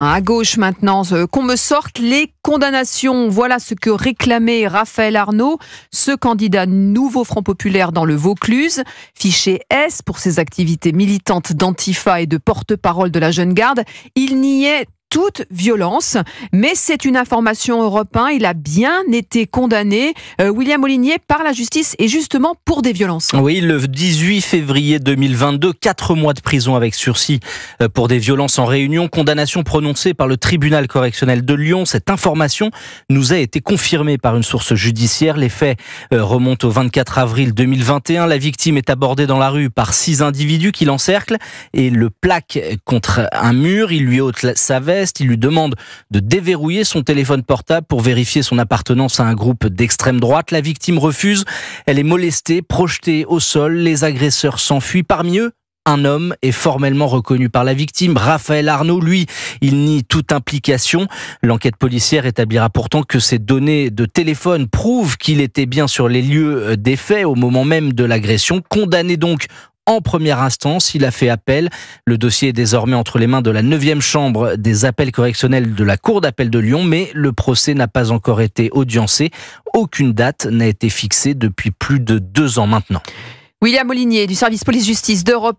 Hein, à gauche maintenant, euh, qu'on me sorte les condamnations. Voilà ce que réclamait Raphaël Arnaud, ce candidat nouveau Front populaire dans le Vaucluse, fiché S pour ses activités militantes d'Antifa et de porte-parole de la Jeune Garde. Il n'y est toute violence. Mais c'est une information européen, Il a bien été condamné, euh, William Molinier, par la justice et justement pour des violences. Oui, le 18 février 2022, 4 mois de prison avec sursis euh, pour des violences en réunion. Condamnation prononcée par le tribunal correctionnel de Lyon. Cette information nous a été confirmée par une source judiciaire. Les faits euh, remontent au 24 avril 2021. La victime est abordée dans la rue par six individus qui l'encerclent et le plaquent contre un mur. Il lui ôte sa veste il lui demande de déverrouiller son téléphone portable pour vérifier son appartenance à un groupe d'extrême droite. La victime refuse. Elle est molestée, projetée au sol. Les agresseurs s'enfuient. Parmi eux, un homme est formellement reconnu par la victime. Raphaël Arnaud, lui, il nie toute implication. L'enquête policière établira pourtant que ses données de téléphone prouvent qu'il était bien sur les lieux des faits au moment même de l'agression. Condamné donc en première instance. Il a fait appel. Le dossier est désormais entre les mains de la 9e chambre des appels correctionnels de la Cour d'appel de Lyon, mais le procès n'a pas encore été audiencé. Aucune date n'a été fixée depuis plus de deux ans maintenant. William Molinier du service police-justice d'Europe